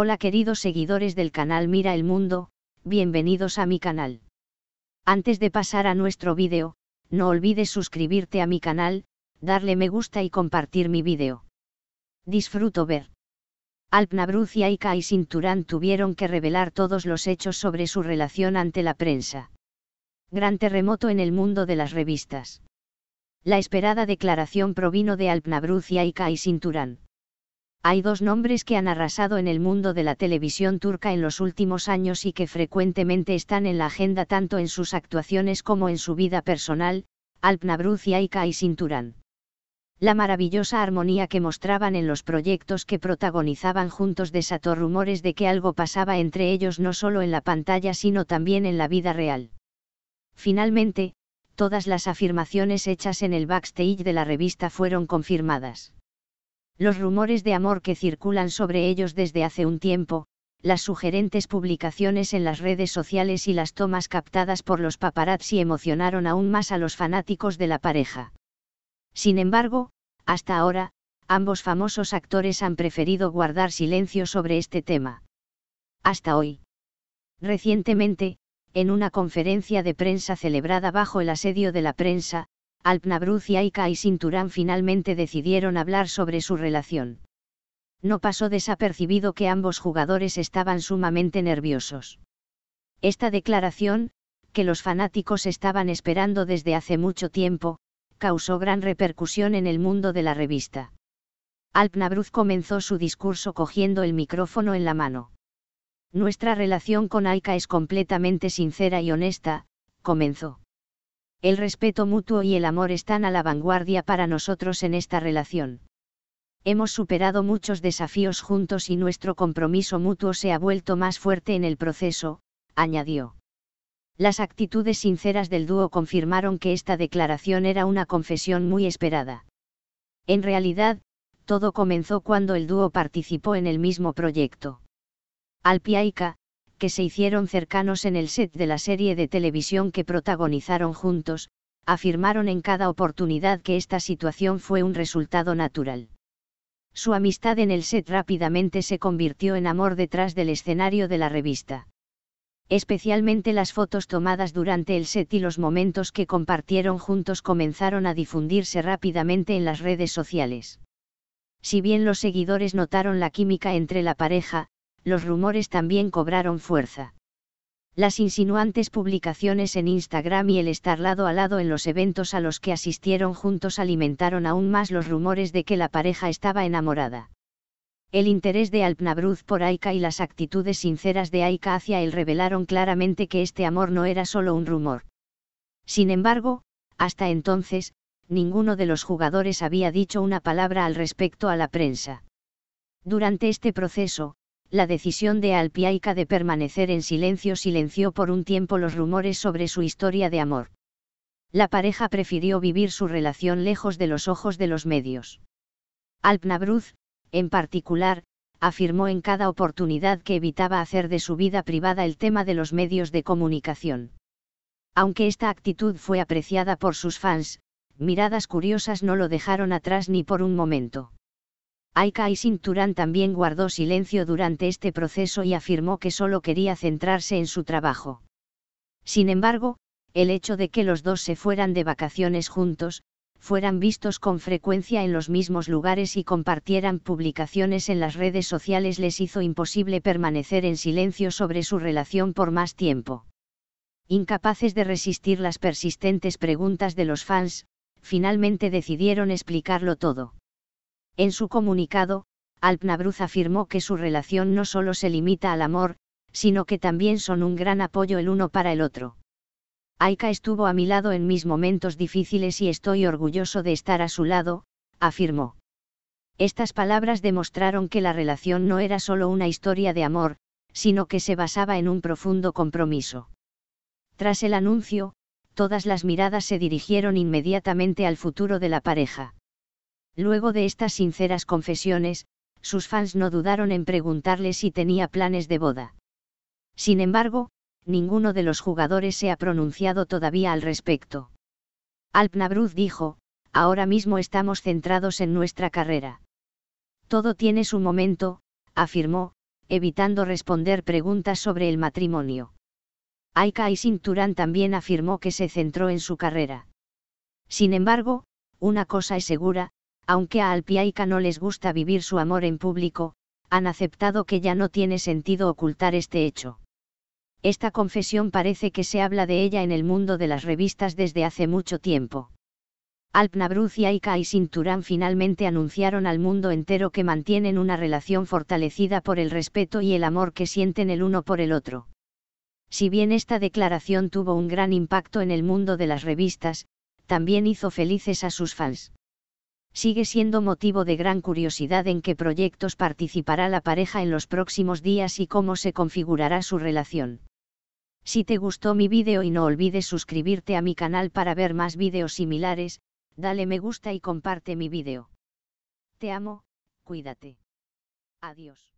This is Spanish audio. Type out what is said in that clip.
Hola queridos seguidores del canal Mira el Mundo, bienvenidos a mi canal. Antes de pasar a nuestro vídeo, no olvides suscribirte a mi canal, darle me gusta y compartir mi vídeo. Disfruto ver. Alpnabruz y Aika y Cinturán tuvieron que revelar todos los hechos sobre su relación ante la prensa. Gran terremoto en el mundo de las revistas. La esperada declaración provino de Alpnabruz y Aika y Cinturán hay dos nombres que han arrasado en el mundo de la televisión turca en los últimos años y que frecuentemente están en la agenda tanto en sus actuaciones como en su vida personal, Alp y Aika y La maravillosa armonía que mostraban en los proyectos que protagonizaban juntos desató rumores de que algo pasaba entre ellos no solo en la pantalla sino también en la vida real. Finalmente, todas las afirmaciones hechas en el backstage de la revista fueron confirmadas. Los rumores de amor que circulan sobre ellos desde hace un tiempo, las sugerentes publicaciones en las redes sociales y las tomas captadas por los paparazzi emocionaron aún más a los fanáticos de la pareja. Sin embargo, hasta ahora, ambos famosos actores han preferido guardar silencio sobre este tema. Hasta hoy. Recientemente, en una conferencia de prensa celebrada bajo el asedio de la prensa, Alpnabruz y y Cinturán finalmente decidieron hablar sobre su relación. No pasó desapercibido que ambos jugadores estaban sumamente nerviosos. Esta declaración, que los fanáticos estaban esperando desde hace mucho tiempo, causó gran repercusión en el mundo de la revista. Alpnabruz comenzó su discurso cogiendo el micrófono en la mano. Nuestra relación con Aika es completamente sincera y honesta, comenzó el respeto mutuo y el amor están a la vanguardia para nosotros en esta relación. Hemos superado muchos desafíos juntos y nuestro compromiso mutuo se ha vuelto más fuerte en el proceso, añadió. Las actitudes sinceras del dúo confirmaron que esta declaración era una confesión muy esperada. En realidad, todo comenzó cuando el dúo participó en el mismo proyecto. Alpiaica, que se hicieron cercanos en el set de la serie de televisión que protagonizaron juntos, afirmaron en cada oportunidad que esta situación fue un resultado natural. Su amistad en el set rápidamente se convirtió en amor detrás del escenario de la revista. Especialmente las fotos tomadas durante el set y los momentos que compartieron juntos comenzaron a difundirse rápidamente en las redes sociales. Si bien los seguidores notaron la química entre la pareja, los rumores también cobraron fuerza. Las insinuantes publicaciones en Instagram y el estar lado a lado en los eventos a los que asistieron juntos alimentaron aún más los rumores de que la pareja estaba enamorada. El interés de Alpnabruz por Aika y las actitudes sinceras de Aika hacia él revelaron claramente que este amor no era solo un rumor. Sin embargo, hasta entonces, ninguno de los jugadores había dicho una palabra al respecto a la prensa. Durante este proceso, la decisión de Alpiaica de permanecer en silencio silenció por un tiempo los rumores sobre su historia de amor. La pareja prefirió vivir su relación lejos de los ojos de los medios. Alpnabruz, en particular, afirmó en cada oportunidad que evitaba hacer de su vida privada el tema de los medios de comunicación. Aunque esta actitud fue apreciada por sus fans, miradas curiosas no lo dejaron atrás ni por un momento. Aika Turan también guardó silencio durante este proceso y afirmó que solo quería centrarse en su trabajo. Sin embargo, el hecho de que los dos se fueran de vacaciones juntos, fueran vistos con frecuencia en los mismos lugares y compartieran publicaciones en las redes sociales les hizo imposible permanecer en silencio sobre su relación por más tiempo. Incapaces de resistir las persistentes preguntas de los fans, finalmente decidieron explicarlo todo. En su comunicado, Alpnabruz afirmó que su relación no solo se limita al amor, sino que también son un gran apoyo el uno para el otro. Aika estuvo a mi lado en mis momentos difíciles y estoy orgulloso de estar a su lado, afirmó. Estas palabras demostraron que la relación no era solo una historia de amor, sino que se basaba en un profundo compromiso. Tras el anuncio, todas las miradas se dirigieron inmediatamente al futuro de la pareja. Luego de estas sinceras confesiones, sus fans no dudaron en preguntarle si tenía planes de boda. Sin embargo, ninguno de los jugadores se ha pronunciado todavía al respecto. Alpnabruz dijo, ahora mismo estamos centrados en nuestra carrera. Todo tiene su momento, afirmó, evitando responder preguntas sobre el matrimonio. Aika Sinturán también afirmó que se centró en su carrera. Sin embargo, una cosa es segura, aunque a Alpiaica no les gusta vivir su amor en público, han aceptado que ya no tiene sentido ocultar este hecho. Esta confesión parece que se habla de ella en el mundo de las revistas desde hace mucho tiempo. Alpnabruz y Aika y Sinturán finalmente anunciaron al mundo entero que mantienen una relación fortalecida por el respeto y el amor que sienten el uno por el otro. Si bien esta declaración tuvo un gran impacto en el mundo de las revistas, también hizo felices a sus fans sigue siendo motivo de gran curiosidad en qué proyectos participará la pareja en los próximos días y cómo se configurará su relación. Si te gustó mi vídeo y no olvides suscribirte a mi canal para ver más vídeos similares, dale me gusta y comparte mi vídeo. Te amo, cuídate. Adiós.